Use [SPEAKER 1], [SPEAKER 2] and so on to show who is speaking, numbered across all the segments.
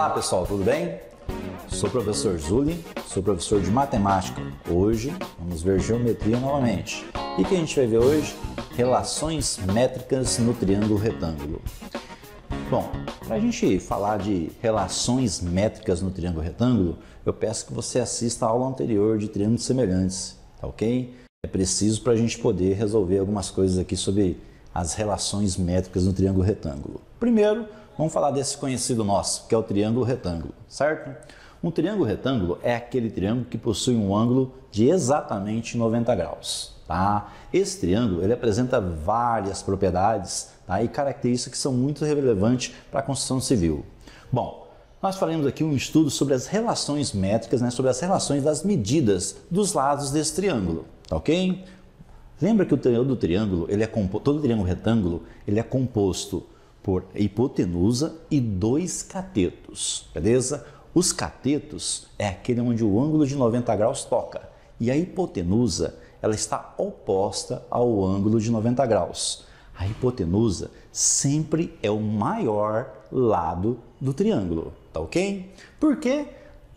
[SPEAKER 1] Olá pessoal, tudo bem? Sou o professor Zuli, sou professor de matemática. Hoje vamos ver geometria novamente. E o que a gente vai ver hoje? Relações métricas no triângulo retângulo. Bom, para a gente falar de relações métricas no triângulo retângulo, eu peço que você assista a aula anterior de triângulos semelhantes, tá ok? É preciso para a gente poder resolver algumas coisas aqui sobre as relações métricas no triângulo retângulo. Primeiro, Vamos falar desse conhecido nosso, que é o triângulo retângulo, certo? Um triângulo retângulo é aquele triângulo que possui um ângulo de exatamente 90 graus. Tá? Esse triângulo ele apresenta várias propriedades tá? e características que são muito relevantes para a construção civil. Bom, nós faremos aqui um estudo sobre as relações métricas, né? sobre as relações das medidas dos lados desse triângulo, tá ok? Lembra que o triângulo, ele é todo triângulo retângulo ele é composto por hipotenusa e dois catetos, beleza? Os catetos é aquele onde o ângulo de 90 graus toca e a hipotenusa ela está oposta ao ângulo de 90 graus. A hipotenusa sempre é o maior lado do triângulo, tá ok? Porque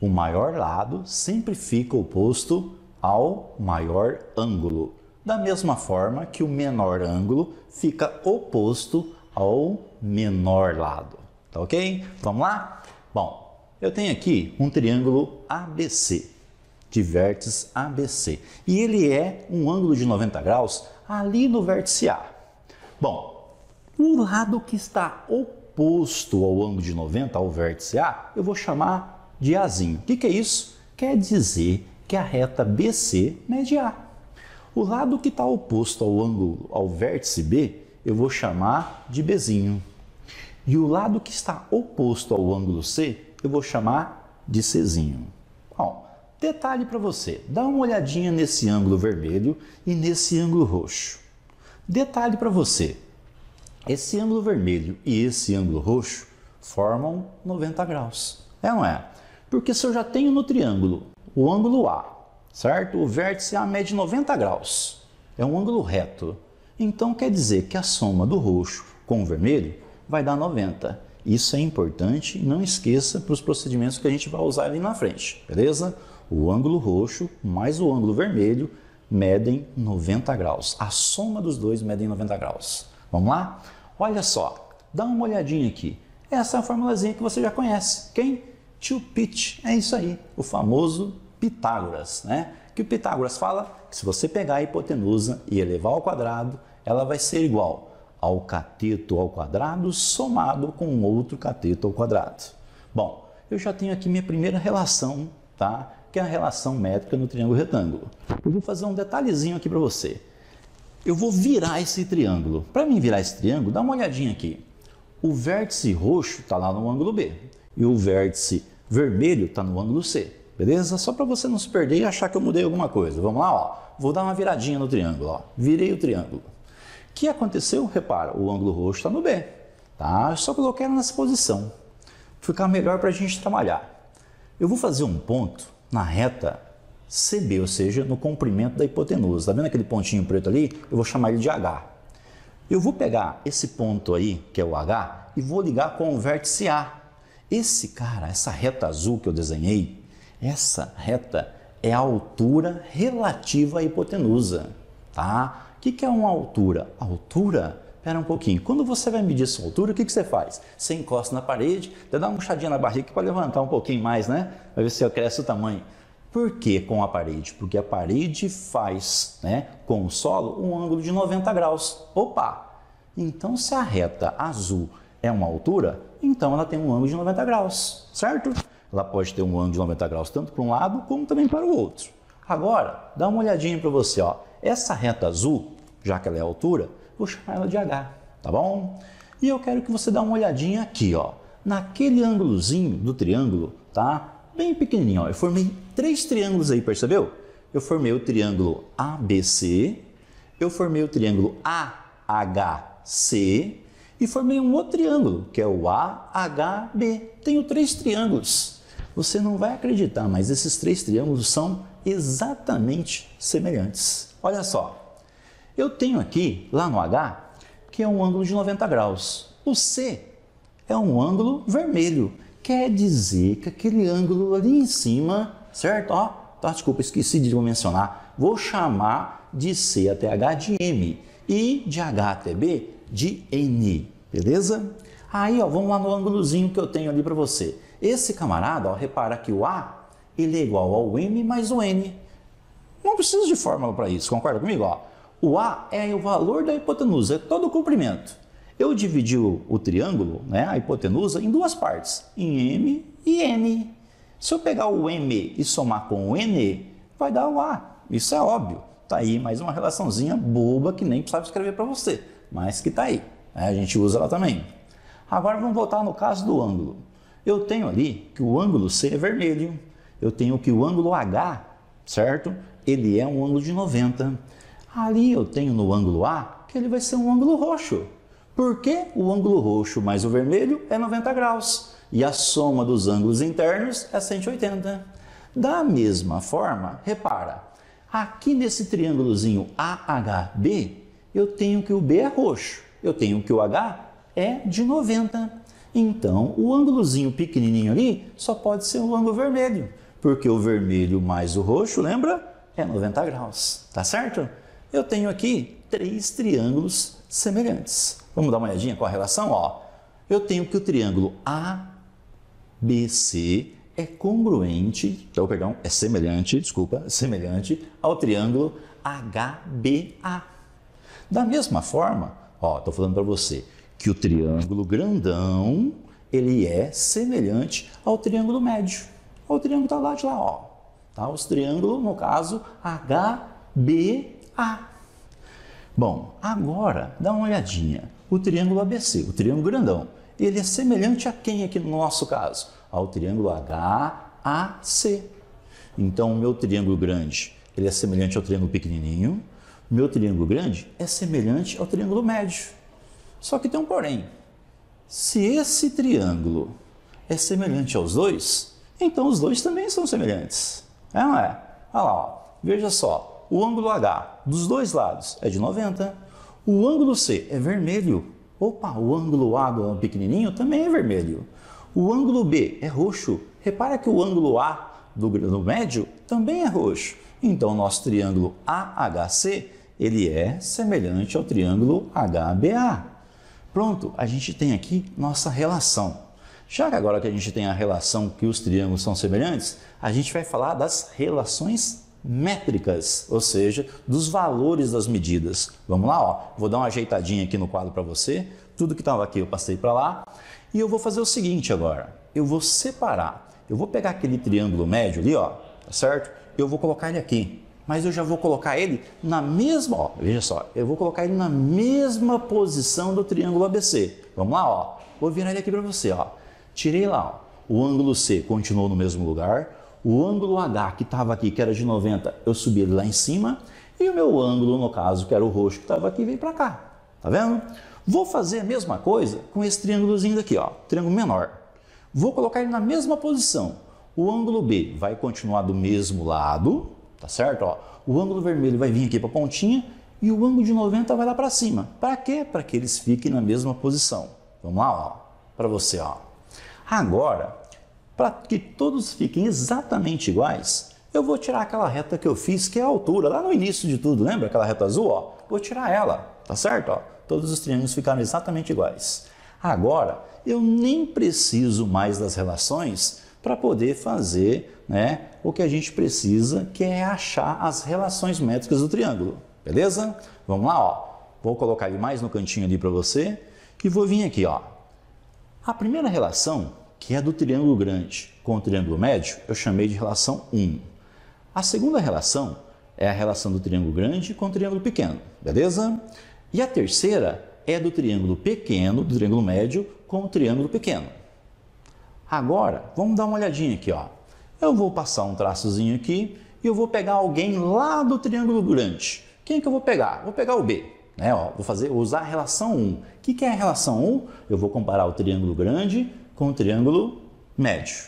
[SPEAKER 1] o maior lado sempre fica oposto ao maior ângulo, da mesma forma que o menor ângulo fica oposto ao menor lado. Tá ok? Vamos lá? Bom, eu tenho aqui um triângulo ABC, de vértices ABC, e ele é um ângulo de 90 graus ali no vértice A. Bom, o lado que está oposto ao ângulo de 90, ao vértice A, eu vou chamar de Azinho. O que, que é isso? Quer dizer que a reta BC mede A. O lado que está oposto ao ângulo, ao vértice B, eu vou chamar de Bzinho. E o lado que está oposto ao ângulo C, eu vou chamar de Czinho. Bom, detalhe para você, dá uma olhadinha nesse ângulo vermelho e nesse ângulo roxo. Detalhe para você, esse ângulo vermelho e esse ângulo roxo formam 90 graus. É ou não é? Porque se eu já tenho no triângulo o ângulo A, certo? O vértice A mede 90 graus. É um ângulo reto. Então quer dizer que a soma do roxo com o vermelho vai dar 90. Isso é importante e não esqueça para os procedimentos que a gente vai usar ali na frente, beleza? O ângulo roxo mais o ângulo vermelho medem 90 graus. A soma dos dois medem 90 graus. Vamos lá? Olha só, dá uma olhadinha aqui. Essa é a formulazinha que você já conhece. Quem? Tio Pete. É isso aí, o famoso Pitágoras, né? Que o Pitágoras fala que se você pegar a hipotenusa e elevar ao quadrado, ela vai ser igual ao cateto ao quadrado somado com outro cateto ao quadrado. Bom, eu já tenho aqui minha primeira relação, tá? que é a relação métrica no triângulo retângulo. Eu vou fazer um detalhezinho aqui para você. Eu vou virar esse triângulo. Para mim virar esse triângulo, dá uma olhadinha aqui. O vértice roxo está lá no ângulo B e o vértice vermelho está no ângulo C. Beleza? Só para você não se perder e achar que eu mudei alguma coisa. Vamos lá, ó. Vou dar uma viradinha no triângulo, ó. Virei o triângulo que aconteceu? Repara, o ângulo roxo está no B. Tá? Eu só coloquei ela nessa posição. Ficar melhor para a gente trabalhar. Eu vou fazer um ponto na reta CB, ou seja, no comprimento da hipotenusa. Está vendo aquele pontinho preto ali? Eu vou chamar ele de H. Eu vou pegar esse ponto aí, que é o H, e vou ligar com o vértice A. Esse cara, essa reta azul que eu desenhei, essa reta é a altura relativa à hipotenusa, tá? que, que é uma altura? Altura? Pera um pouquinho. Quando você vai medir sua altura, o que, que você faz? Você encosta na parede, dá uma murchadinha na barriga para levantar um pouquinho mais, né? Vai ver se cresce o tamanho. Por que com a parede? Porque a parede faz né, com o solo um ângulo de 90 graus. Opa! Então, se a reta azul é uma altura, então ela tem um ângulo de 90 graus, certo? Ela pode ter um ângulo de 90 graus tanto para um lado como também para o outro. Agora, dá uma olhadinha para você, ó. Essa reta azul, já que ela é a altura, vou chamar ela de H, tá bom? E eu quero que você dê uma olhadinha aqui, ó, naquele ângulozinho do triângulo, tá? Bem pequenininho, ó. Eu formei três triângulos aí, percebeu? Eu formei o triângulo ABC, eu formei o triângulo AHC e formei um outro triângulo, que é o AHB. Tenho três triângulos. Você não vai acreditar, mas esses três triângulos são exatamente semelhantes. Olha só, eu tenho aqui, lá no H, que é um ângulo de 90 graus. O C é um ângulo vermelho, quer dizer que aquele ângulo ali em cima, certo? Ó, tá, desculpa, esqueci de mencionar. Vou chamar de C até H de M e de H até B de N, beleza? Aí, ó, vamos lá no ângulozinho que eu tenho ali para você. Esse camarada, ó, repara que o A ele é igual ao M mais o N. Não precisa de fórmula para isso, concorda comigo? Ó, o A é o valor da hipotenusa, é todo o comprimento. Eu dividi o, o triângulo, né, a hipotenusa, em duas partes, em M e N. Se eu pegar o M e somar com o N, vai dar o A. Isso é óbvio. Está aí mais uma relaçãozinha boba que nem precisava escrever para você, mas que está aí. Né, a gente usa ela também. Agora vamos voltar no caso do ângulo. Eu tenho ali que o ângulo C é vermelho, eu tenho que o ângulo H, certo? ele é um ângulo de 90. Ali eu tenho no ângulo A que ele vai ser um ângulo roxo. Porque o ângulo roxo mais o vermelho é 90 graus e a soma dos ângulos internos é 180. Da mesma forma, repara, aqui nesse triângulozinho AHB, eu tenho que o B é roxo, eu tenho que o H é de 90. Então, o ângulozinho pequenininho ali só pode ser o ângulo vermelho, porque o vermelho mais o roxo, lembra? é 90 graus, tá certo? Eu tenho aqui três triângulos semelhantes. Vamos dar uma olhadinha com a relação, ó. Eu tenho que o triângulo ABC é congruente, então, perdão, é semelhante, desculpa, semelhante ao triângulo HBA. Da mesma forma, ó, tô falando para você que o triângulo grandão, ele é semelhante ao triângulo médio. Ó, o triângulo tá lá de lá, ó, Tá? Os triângulos, no caso, HBA. Bom, agora dá uma olhadinha. O triângulo ABC, o triângulo grandão, ele é semelhante a quem aqui no nosso caso? Ao triângulo HAC. Então, o meu triângulo grande ele é semelhante ao triângulo pequenininho, meu triângulo grande é semelhante ao triângulo médio. Só que tem um porém. Se esse triângulo é semelhante aos dois, então os dois também são semelhantes. É, não é? Olha lá, ó. veja só, o ângulo H dos dois lados é de 90, o ângulo C é vermelho. Opa, o ângulo A do pequenininho também é vermelho. O ângulo B é roxo. Repara que o ângulo A do, do médio também é roxo. Então, nosso triângulo AHC ele é semelhante ao triângulo HBA. Pronto, a gente tem aqui nossa relação. Já que agora que a gente tem a relação que os triângulos são semelhantes, a gente vai falar das relações métricas, ou seja, dos valores das medidas. Vamos lá, ó. vou dar uma ajeitadinha aqui no quadro para você. Tudo que estava aqui eu passei para lá. E eu vou fazer o seguinte agora, eu vou separar. Eu vou pegar aquele triângulo médio ali, ó, tá certo? Eu vou colocar ele aqui, mas eu já vou colocar ele na mesma, ó, veja só, eu vou colocar ele na mesma posição do triângulo ABC. Vamos lá, ó, vou virar ele aqui para você, ó. Tirei lá, ó. o ângulo C continuou no mesmo lugar, o ângulo H que estava aqui, que era de 90, eu subi ele lá em cima, e o meu ângulo, no caso, que era o roxo que estava aqui, veio para cá. Tá vendo? Vou fazer a mesma coisa com esse triângulozinho daqui, ó, triângulo menor. Vou colocar ele na mesma posição. O ângulo B vai continuar do mesmo lado, tá certo? Ó, o ângulo vermelho vai vir aqui para a pontinha e o ângulo de 90 vai lá para cima. Para quê? Para que eles fiquem na mesma posição. Vamos lá, ó, para você, ó. Agora, para que todos fiquem exatamente iguais, eu vou tirar aquela reta que eu fiz, que é a altura, lá no início de tudo, lembra aquela reta azul? Ó, vou tirar ela, tá certo? Ó, todos os triângulos ficaram exatamente iguais. Agora, eu nem preciso mais das relações para poder fazer né, o que a gente precisa, que é achar as relações métricas do triângulo, beleza? Vamos lá, ó. Vou colocar ele mais no cantinho ali para você e vou vir aqui, ó. A primeira relação, que é do triângulo grande com o triângulo médio, eu chamei de relação 1. A segunda relação é a relação do triângulo grande com o triângulo pequeno, beleza? E a terceira é do triângulo pequeno, do triângulo médio, com o triângulo pequeno. Agora, vamos dar uma olhadinha aqui. Ó. Eu vou passar um traçozinho aqui e eu vou pegar alguém lá do triângulo grande. Quem que eu vou pegar? Vou pegar o B. Né? Ó, vou fazer, vou usar a relação 1. O que, que é a relação 1? Eu vou comparar o triângulo grande com o triângulo médio.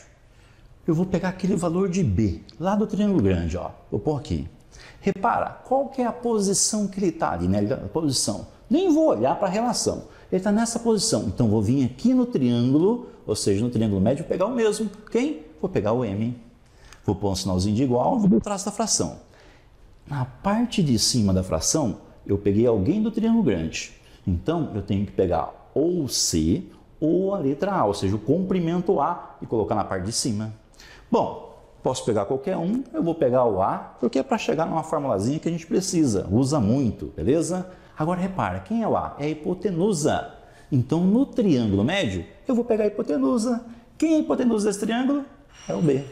[SPEAKER 1] Eu vou pegar aquele valor de B, lá do triângulo grande, ó, vou pôr aqui. Repara, qual que é a posição que ele está ali, né? Tá a posição. Nem vou olhar para a relação. Ele está nessa posição. Então, vou vir aqui no triângulo, ou seja, no triângulo médio, pegar o mesmo. Quem? Vou pegar o M. Vou pôr um sinalzinho de igual, vou pôr o traço da fração. Na parte de cima da fração, eu peguei alguém do triângulo grande. Então, eu tenho que pegar ou C ou a letra A, ou seja, o comprimento A e colocar na parte de cima. Bom, posso pegar qualquer um, eu vou pegar o A, porque é para chegar numa formulazinha que a gente precisa, usa muito, beleza? Agora repara, quem é o A? É a hipotenusa. Então, no triângulo médio, eu vou pegar a hipotenusa. Quem é a hipotenusa desse triângulo? É o B. O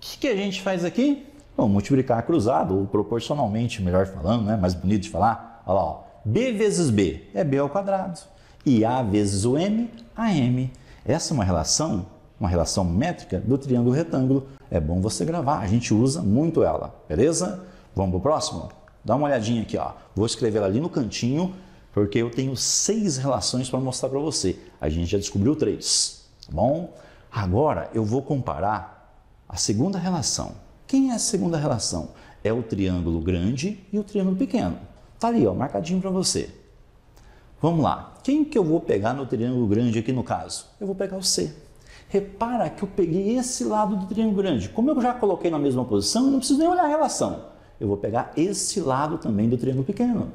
[SPEAKER 1] que, que a gente faz aqui? Vamos multiplicar cruzado, ou proporcionalmente, melhor falando, né? mais bonito de falar, olha lá, ó, b vezes b é b ao quadrado, e a vezes o m, a m. Essa é uma relação, uma relação métrica do triângulo retângulo. É bom você gravar, a gente usa muito ela, beleza? Vamos para o próximo? Dá uma olhadinha aqui, ó. vou escrever ali no cantinho, porque eu tenho seis relações para mostrar para você. A gente já descobriu três, tá bom? Agora eu vou comparar a segunda relação, quem é a segunda relação? É o triângulo grande e o triângulo pequeno. Tá ali, ó, marcadinho para você. Vamos lá. Quem que eu vou pegar no triângulo grande aqui no caso? Eu vou pegar o C. Repara que eu peguei esse lado do triângulo grande. Como eu já coloquei na mesma posição, eu não preciso nem olhar a relação. Eu vou pegar esse lado também do triângulo pequeno.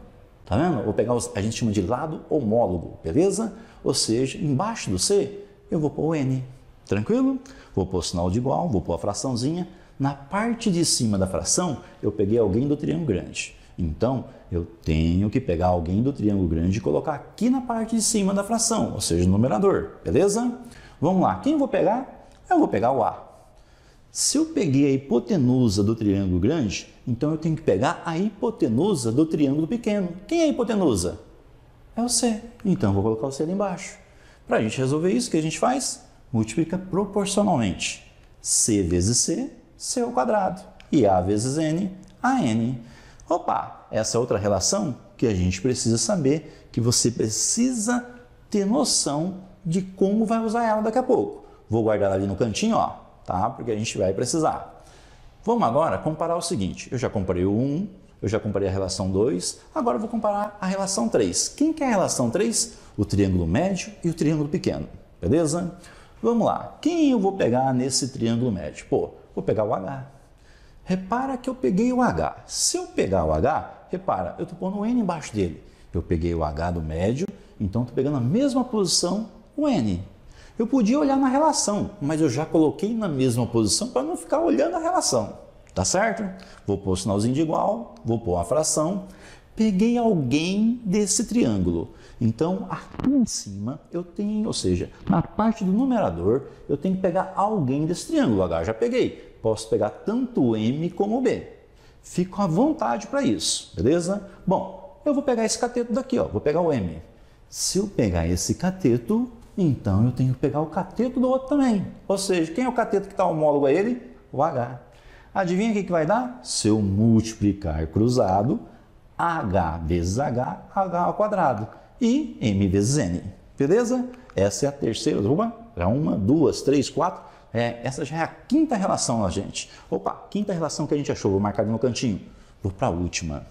[SPEAKER 1] Tá vendo? vou pegar, os, a gente chama de lado homólogo, beleza? Ou seja, embaixo do C, eu vou pôr o N. Tranquilo? Vou pôr o sinal de igual, vou pôr a fraçãozinha na parte de cima da fração, eu peguei alguém do triângulo grande. Então, eu tenho que pegar alguém do triângulo grande e colocar aqui na parte de cima da fração, ou seja, no numerador, beleza? Vamos lá, quem eu vou pegar? Eu vou pegar o A. Se eu peguei a hipotenusa do triângulo grande, então eu tenho que pegar a hipotenusa do triângulo pequeno. Quem é a hipotenusa? É o C. Então eu vou colocar o C ali embaixo. Para a gente resolver isso, o que a gente faz? Multiplica proporcionalmente. C vezes C C ao quadrado. E A vezes N, a n Opa, essa é outra relação que a gente precisa saber, que você precisa ter noção de como vai usar ela daqui a pouco. Vou guardar ali no cantinho, ó, tá? Porque a gente vai precisar. Vamos agora comparar o seguinte. Eu já comprei o 1, eu já comprei a relação 2, agora eu vou comparar a relação 3. Quem que é a relação 3? O triângulo médio e o triângulo pequeno, beleza? Vamos lá. Quem eu vou pegar nesse triângulo médio? Pô, vou pegar o H. Repara que eu peguei o H. Se eu pegar o H, repara, eu estou pondo o N embaixo dele. Eu peguei o H do médio, então estou pegando a mesma posição o N. Eu podia olhar na relação, mas eu já coloquei na mesma posição para não ficar olhando a relação. Tá certo? Vou pôr o sinalzinho de igual, vou pôr a fração peguei alguém desse triângulo. Então, aqui em cima eu tenho, ou seja, na parte do numerador, eu tenho que pegar alguém desse triângulo. H já peguei. Posso pegar tanto o M como o B. Fico à vontade para isso, beleza? Bom, eu vou pegar esse cateto daqui, ó. vou pegar o M. Se eu pegar esse cateto, então eu tenho que pegar o cateto do outro também. Ou seja, quem é o cateto que está homólogo a ele? O H. Adivinha o que, que vai dar? Se eu multiplicar cruzado, H vezes H, H ao quadrado. E M vezes N. Beleza? Essa é a terceira. Opa, já uma, duas, três, quatro. É, essa já é a quinta relação, ó, gente. Opa, quinta relação que a gente achou. Vou marcar no cantinho. Vou para a última.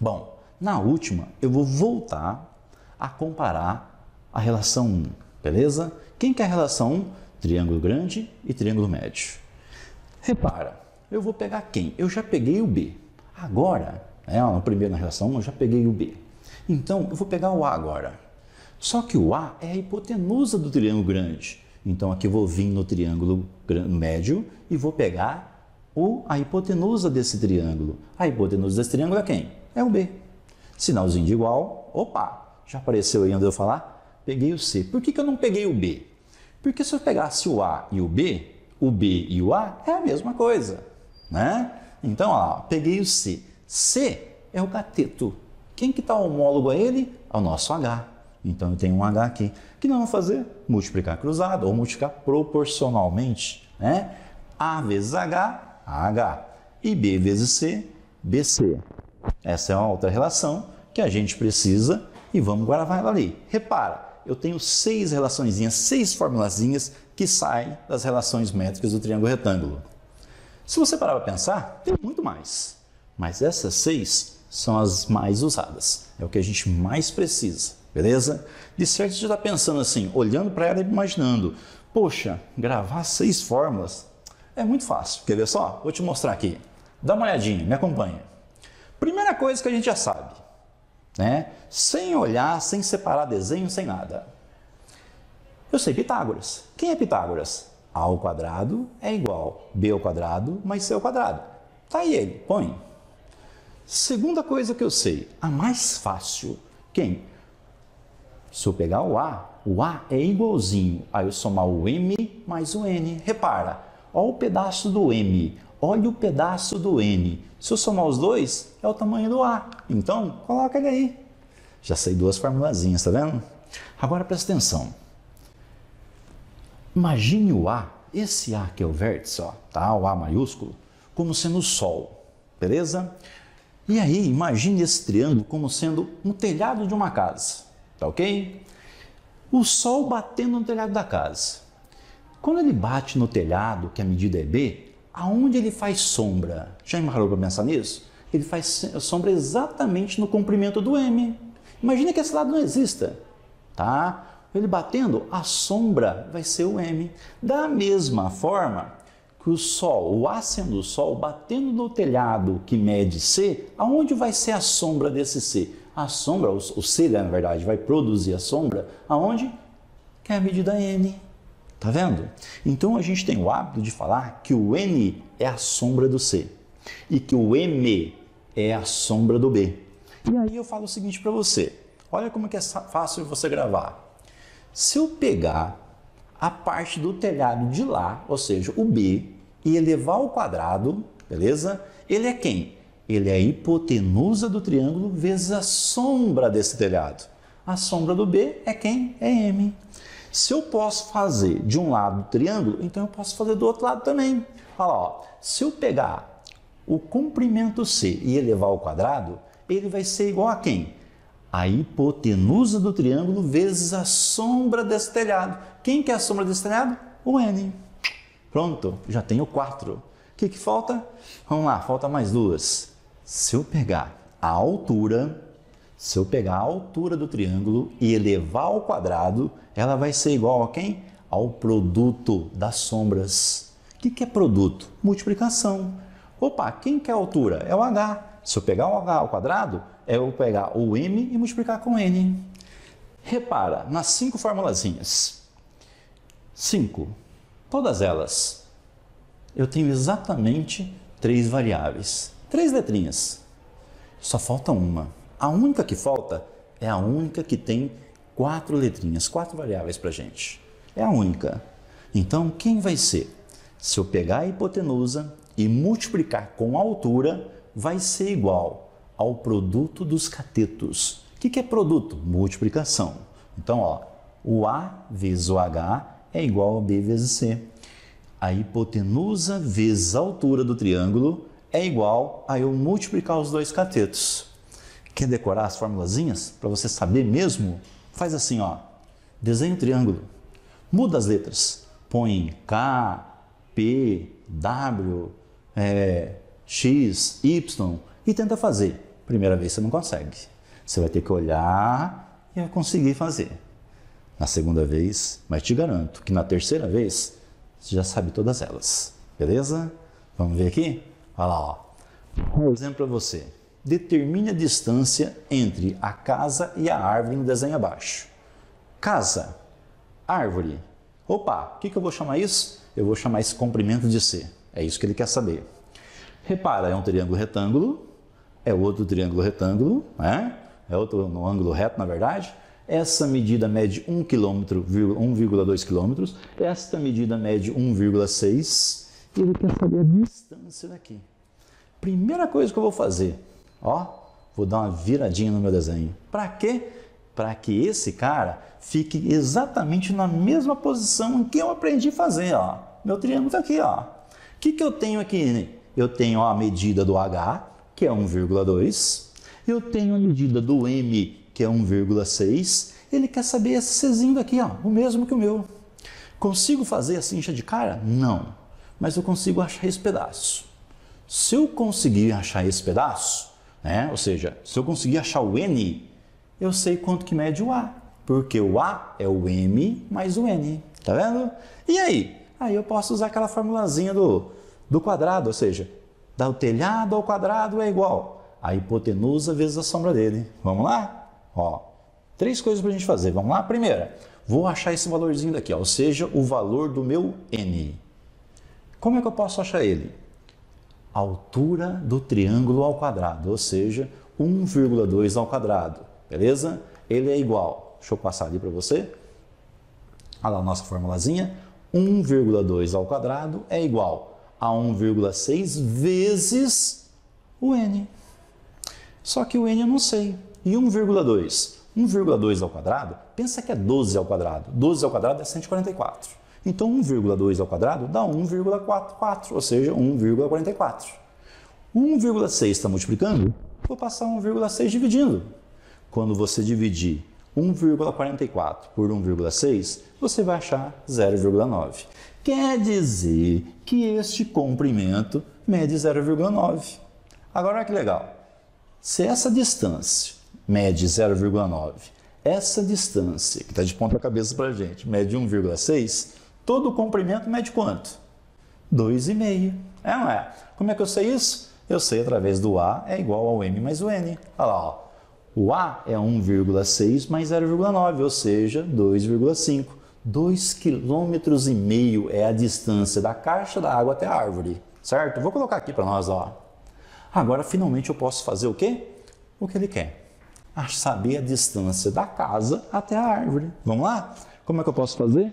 [SPEAKER 1] Bom, na última eu vou voltar a comparar a relação 1, beleza? Quem que é a relação 1? Triângulo grande e triângulo médio. Repara, eu vou pegar quem? Eu já peguei o B. Agora é Na primeira reação, eu já peguei o B. Então, eu vou pegar o A agora. Só que o A é a hipotenusa do triângulo grande. Então, aqui eu vou vir no triângulo médio e vou pegar o, a hipotenusa desse triângulo. A hipotenusa desse triângulo é quem? É o B. Sinalzinho de igual, opa, já apareceu aí onde eu falar? Peguei o C. Por que, que eu não peguei o B? Porque se eu pegasse o A e o B, o B e o A é a mesma coisa, né? Então, ó, peguei o C. C é o cateto. Quem que está homólogo a ele? Ao nosso H. Então eu tenho um H aqui. O que nós vamos fazer? Multiplicar cruzado ou multiplicar proporcionalmente. Né? A vezes H, H. E B vezes C, BC. Essa é uma outra relação que a gente precisa e vamos gravar ela ali. Repara, eu tenho seis relaçõezinhas, seis formulazinhas que saem das relações métricas do triângulo retângulo. Se você parar para pensar, tem muito mais. Mas essas seis são as mais usadas. É o que a gente mais precisa, beleza? De certo você já está pensando assim, olhando para ela e imaginando: poxa, gravar seis fórmulas é muito fácil. Quer ver só? Vou te mostrar aqui. Dá uma olhadinha, me acompanha. Primeira coisa que a gente já sabe, né? Sem olhar, sem separar desenho, sem nada. Eu sei Pitágoras. Quem é Pitágoras? A ao quadrado é igual b ao quadrado mais c ao quadrado. Tá aí ele, põe. Segunda coisa que eu sei, a mais fácil, quem? Se eu pegar o A, o A é igualzinho, aí eu somar o M mais o N. Repara, olha o pedaço do M, olha o pedaço do N. Se eu somar os dois, é o tamanho do A. Então, coloca ele aí. Já sei duas formulazinhas, tá vendo? Agora presta atenção. Imagine o A, esse A que é o vértice, ó, tá? O A maiúsculo, como sendo o Sol, beleza? E aí, imagine esse triângulo como sendo um telhado de uma casa, tá ok? O sol batendo no telhado da casa. Quando ele bate no telhado, que a medida é B, aonde ele faz sombra? Já imaginou para pensar nisso? Ele faz sombra exatamente no comprimento do M. Imagina que esse lado não exista, tá? Ele batendo, a sombra vai ser o M. Da mesma forma, que o sol, o aceno do sol, batendo no telhado que mede C, aonde vai ser a sombra desse C? A sombra, o C, né, na verdade, vai produzir a sombra aonde? Que é a medida N. Tá vendo? Então a gente tem o hábito de falar que o N é a sombra do C e que o M é a sombra do B. E aí eu falo o seguinte para você: olha como é que é fácil você gravar. Se eu pegar a parte do telhado de lá, ou seja, o B, e elevar ao quadrado, beleza? Ele é quem? Ele é a hipotenusa do triângulo vezes a sombra desse telhado. A sombra do B é quem? É M. Se eu posso fazer de um lado do triângulo, então eu posso fazer do outro lado também. Olha lá, ó. se eu pegar o comprimento C e elevar ao quadrado, ele vai ser igual a quem? A hipotenusa do triângulo vezes a sombra desse telhado. Quem que é a sombra desse telhado? O N. Pronto, já tenho quatro. O que, que falta? Vamos lá, falta mais duas. Se eu pegar a altura, se eu pegar a altura do triângulo e elevar ao quadrado, ela vai ser igual a quem? Ao produto das sombras. O que, que é produto? Multiplicação. Opa, quem que é a altura? É o H. Se eu pegar o H ao quadrado, é eu pegar o M e multiplicar com N. Repara nas cinco formulazinhas. 5 Todas elas. Eu tenho exatamente três variáveis, três letrinhas. Só falta uma. A única que falta é a única que tem quatro letrinhas, quatro variáveis para gente. É a única. Então, quem vai ser? Se eu pegar a hipotenusa e multiplicar com a altura, vai ser igual ao produto dos catetos. O que é produto? Multiplicação. Então, ó, o A vezes o H é igual a B vezes C. A hipotenusa vezes a altura do triângulo é igual a eu multiplicar os dois catetos. Quer decorar as formulazinhas para você saber mesmo? Faz assim, ó. Desenha o triângulo. Muda as letras. Põe K, P, W, é, X, Y e tenta fazer. Primeira vez você não consegue. Você vai ter que olhar e vai conseguir fazer na segunda vez, mas te garanto que na terceira vez você já sabe todas elas. Beleza? Vamos ver aqui? Olha lá, ó. Um exemplo para você. Determine a distância entre a casa e a árvore no desenho abaixo. Casa, árvore. Opa, o que, que eu vou chamar isso? Eu vou chamar esse comprimento de C. É isso que ele quer saber. Repara, é um triângulo retângulo, é outro triângulo retângulo, né? é outro no ângulo reto, na verdade. Essa medida mede 1 km, 1,2 km. Esta medida mede 1,6. E ele quer saber a distância daqui. Primeira coisa que eu vou fazer, ó, vou dar uma viradinha no meu desenho. Para quê? Para que esse cara fique exatamente na mesma posição em que eu aprendi a fazer, ó. Meu triângulo está aqui, ó. O que, que eu tenho aqui? Eu tenho a medida do H, que é 1,2. Eu tenho a medida do M, que é 1,6, ele quer saber esse Czinho daqui, ó, o mesmo que o meu. Consigo fazer assim já de cara? Não, mas eu consigo achar esse pedaço. Se eu conseguir achar esse pedaço, né, ou seja, se eu conseguir achar o N, eu sei quanto que mede o A, porque o A é o M mais o N, tá vendo? E aí? Aí eu posso usar aquela formulazinha do, do quadrado, ou seja, da o telhado ao quadrado é igual a hipotenusa vezes a sombra dele. Vamos lá? Ó, três coisas para a gente fazer. Vamos lá? Primeira, vou achar esse valorzinho daqui, ó, ou seja, o valor do meu N. Como é que eu posso achar ele? Altura do triângulo ao quadrado, ou seja, 1,2 ao quadrado, beleza? Ele é igual, deixa eu passar ali para você, olha lá a nossa formulazinha, 1,2 ao quadrado é igual a 1,6 vezes o n. Só que o n eu não sei, e 1,2. 1,2 ao quadrado, pensa que é 12 ao quadrado. 12 ao quadrado é 144. Então 1,2 ao quadrado dá 1,44, ou seja, 1,44. 1,6 está multiplicando, vou passar 1,6 dividindo. Quando você dividir 1,44 por 1,6, você vai achar 0,9. Quer dizer que este comprimento mede 0,9. Agora olha que legal. Se essa distância mede 0,9. Essa distância, que está de ponta cabeça para a gente, mede 1,6, todo o comprimento mede quanto? 2,5. É, não é? Como é que eu sei isso? Eu sei através do A é igual ao M mais o N. Olha lá, ó. o A é 1,6 mais 0,9, ou seja, 2,5. 2,5 km é a distância da caixa da água até a árvore, certo? Vou colocar aqui para nós, ó. Agora, finalmente, eu posso fazer o quê? O que ele quer a saber a distância da casa até a árvore. Vamos lá? Como é que eu posso fazer?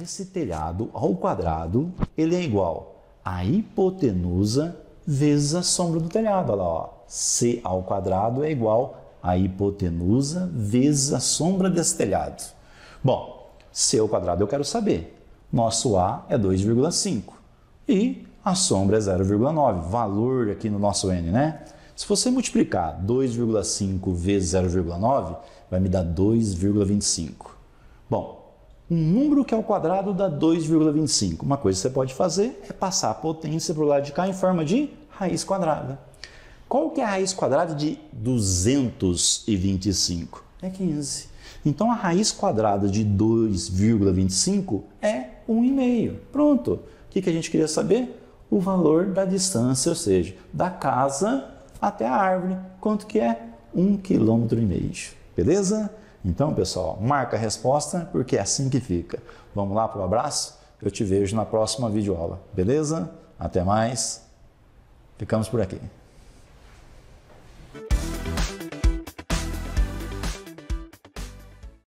[SPEAKER 1] Esse telhado ao quadrado, ele é igual a hipotenusa vezes a sombra do telhado. Olha lá, ó. C ao quadrado é igual a hipotenusa vezes a sombra desse telhado. Bom, C ao quadrado eu quero saber. Nosso A é 2,5 e a sombra é 0,9, valor aqui no nosso N, né? Se você multiplicar 2,5 vezes 0,9, vai me dar 2,25. Bom, um número que ao é quadrado dá 2,25. Uma coisa que você pode fazer é passar a potência para o lado de cá em forma de raiz quadrada. Qual que é a raiz quadrada de 225? É 15. Então a raiz quadrada de 2,25 é 1,5. Pronto. O que a gente queria saber? O valor da distância, ou seja, da casa até a árvore. Quanto que é? Um quilômetro e meio. Beleza? Então, pessoal, marca a resposta porque é assim que fica. Vamos lá para o abraço? Eu te vejo na próxima videoaula, beleza? Até mais. Ficamos por aqui.